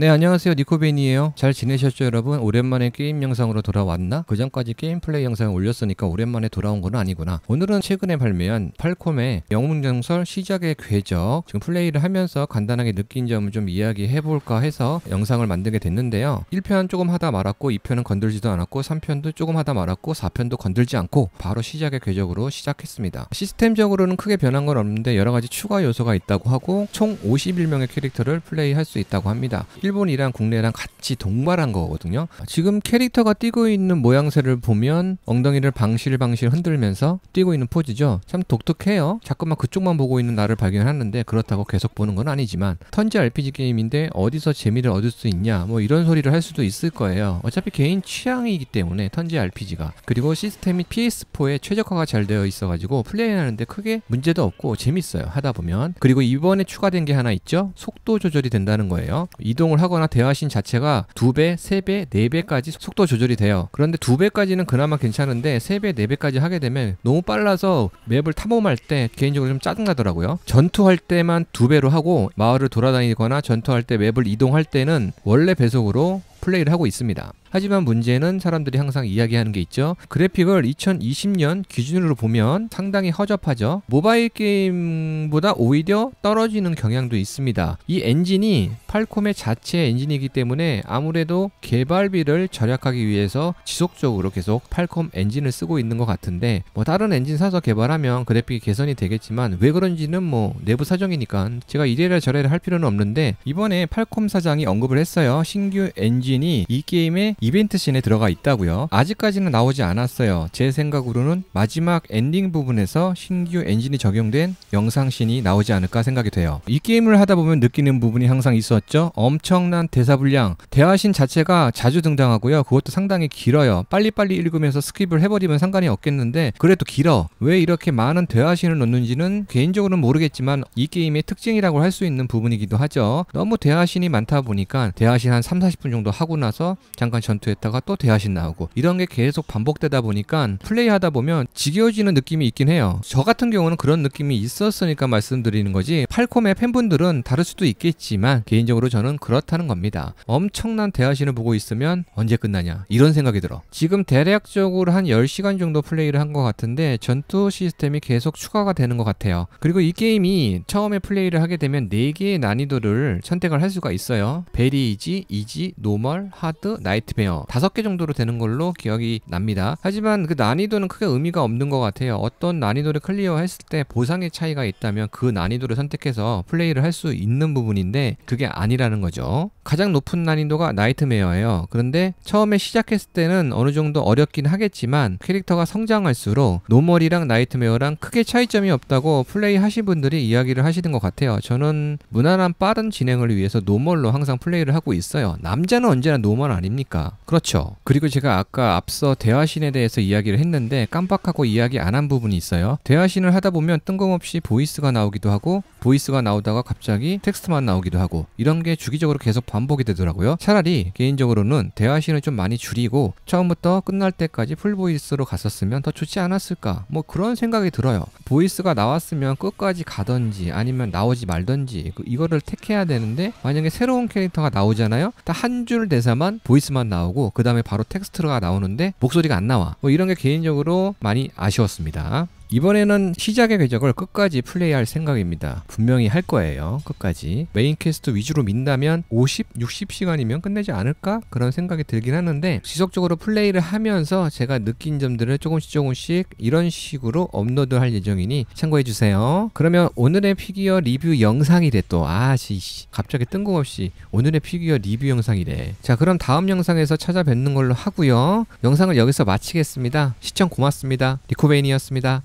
네 안녕하세요 니코빈이에요잘 지내셨죠 여러분 오랜만에 게임 영상으로 돌아왔나? 그 전까지 게임 플레이 영상을 올렸으니까 오랜만에 돌아온 건 아니구나 오늘은 최근에 발매한 팔콤의 영웅전설 시작의 궤적 지금 플레이를 하면서 간단하게 느낀 점을 좀 이야기해볼까 해서 영상을 만들게 됐는데요 1편 조금 하다 말았고 2편은 건들지도 않았고 3편도 조금 하다 말았고 4편도 건들지 않고 바로 시작의 궤적으로 시작했습니다 시스템적으로는 크게 변한 건 없는데 여러가지 추가 요소가 있다고 하고 총 51명의 캐릭터를 플레이할 수 있다고 합니다 일본이랑 국내랑 같이 동발한 거거든요. 지금 캐릭터가 뛰고 있는 모양새를 보면 엉덩이를 방실방실 흔들면서 뛰고 있는 포즈죠. 참 독특해요. 자꾸만 그쪽만 보고 있는 나를 발견하는데 그렇다고 계속 보는 건 아니지만 턴제 RPG 게임인데 어디서 재미를 얻을 수 있냐 뭐 이런 소리를 할 수도 있을 거예요. 어차피 개인 취향이기 때문에 턴제 RPG가 그리고 시스템이 PS4에 최적화가 잘 되어 있어가지고 플레이하는데 크게 문제도 없고 재밌어요. 하다 보면 그리고 이번에 추가된 게 하나 있죠. 속도 조절이 된다는 거예요. 이동을 이동을 하거나 대화신 자체가 2배, 3배, 4배까지 속도 조절이 돼요. 그런데 2배까지는 그나마 괜찮은데 3배, 4배까지 하게 되면 너무 빨라서 맵을 탐험할 때 개인적으로 좀 짜증나더라고요. 전투할 때만 2배로 하고 마을을 돌아다니거나 전투할 때 맵을 이동할 때는 원래 배속으로 플레이를 하고 있습니다. 하지만 문제는 사람들이 항상 이야기하는 게 있죠. 그래픽을 2020년 기준으로 보면 상당히 허접하죠. 모바일 게임보다 오히려 떨어지는 경향도 있습니다. 이 엔진이 팔콤의 자체 엔진이기 때문에 아무래도 개발비를 절약하기 위해서 지속적으로 계속 팔콤 엔진을 쓰고 있는 것 같은데 뭐 다른 엔진 사서 개발하면 그래픽이 개선이 되겠지만 왜 그런지는 뭐 내부 사정이니까 제가 이래라 저래라 할 필요는 없는데 이번에 팔콤 사장이 언급을 했어요. 신규 엔진이 이게임에 이벤트 씬에 들어가 있다고요. 아직까지는 나오지 않았어요. 제 생각으로는 마지막 엔딩 부분에서 신규 엔진이 적용된 영상 씬이 나오지 않을까 생각이 돼요. 이 게임을 하다 보면 느끼는 부분이 항상 있었죠. 엄청난 대사 분량, 대화신 자체가 자주 등장하고요. 그것도 상당히 길어요. 빨리빨리 읽으면서 스킵을 해버리면 상관이 없겠는데 그래도 길어. 왜 이렇게 많은 대화신을 넣는지는 개인적으로는 모르겠지만 이 게임의 특징이라고 할 수 있는 부분이기도 하죠. 너무 대화신이 많다 보니까 대화신 한 3, 40분 정도 하고 나서 잠깐 전투했다가 또 대하신 나오고 이런 게 계속 반복되다 보니까 플레이하다 보면 지겨워지는 느낌이 있긴 해요. 저 같은 경우는 그런 느낌이 있었으니까 말씀드리는 거지 팔콤의 팬분들은 다를 수도 있겠지만 개인적으로 저는 그렇다는 겁니다. 엄청난 대하신을 보고 있으면 언제 끝나냐 이런 생각이 들어. 지금 대략적으로 한 10시간 정도 플레이를 한 것 같은데 전투 시스템이 계속 추가가 되는 것 같아요. 그리고 이 게임이 처음에 플레이를 하게 되면 4개의 난이도를 선택을 할 수가 있어요. 베리 이지, 이지, 노멀, 하드, 나이트 베어 다섯 개 정도로 되는 걸로 기억이 납니다. 하지만 그 난이도는 크게 의미가 없는 것 같아요. 어떤 난이도를 클리어했을 때 보상의 차이가 있다면 그 난이도를 선택해서 플레이를 할 수 있는 부분인데 그게 아니라는 거죠. 가장 높은 난이도가 나이트메어예요. 그런데 처음에 시작했을 때는 어느 정도 어렵긴 하겠지만 캐릭터가 성장할수록 노멀이랑 나이트메어랑 크게 차이점이 없다고 플레이 하신 분들이 이야기를 하시는 것 같아요. 저는 무난한 빠른 진행을 위해서 노멀로 항상 플레이를 하고 있어요. 남자는 언제나 노멀 아닙니까? 그렇죠. 그리고 제가 아까 앞서 대화신에 대해서 이야기를 했는데 깜빡하고 이야기 안 한 부분이 있어요. 대화신을 하다 보면 뜬금없이 보이스가 나오기도 하고 보이스가 나오다가 갑자기 텍스트만 나오기도 하고 이런 게 주기적으로 계속 반복이 되더라고요. 차라리 개인적으로는 대화신을 좀 많이 줄이고 처음부터 끝날 때까지 풀보이스로 갔었으면 더 좋지 않았을까 뭐 그런 생각이 들어요. 보이스가 나왔으면 끝까지 가던지 아니면 나오지 말던지 그 이거를 택해야 되는데 만약에 새로운 캐릭터가 나오잖아요. 딱한줄 대사만 보이스만 나 나오고 그 다음에 바로 텍스트가 나오는데 목소리가 안 나와 뭐 이런 게 개인적으로 많이 아쉬웠습니다. 이번에는 시작의 궤적을 끝까지 플레이할 생각입니다. 분명히 할 거예요. 끝까지. 메인 퀘스트 위주로 민다면 50, 60시간이면 끝내지 않을까? 그런 생각이 들긴 하는데 지속적으로 플레이를 하면서 제가 느낀 점들을 조금씩 조금씩 이런 식으로 업로드할 예정이니 참고해주세요. 그러면 오늘의 피규어 리뷰 영상이래 또. 아, 씨, 갑자기 뜬금없이 오늘의 피규어 리뷰 영상이래. 자, 그럼 다음 영상에서 찾아뵙는 걸로 하고요. 영상을 여기서 마치겠습니다. 시청 고맙습니다. 리코베인이었습니다.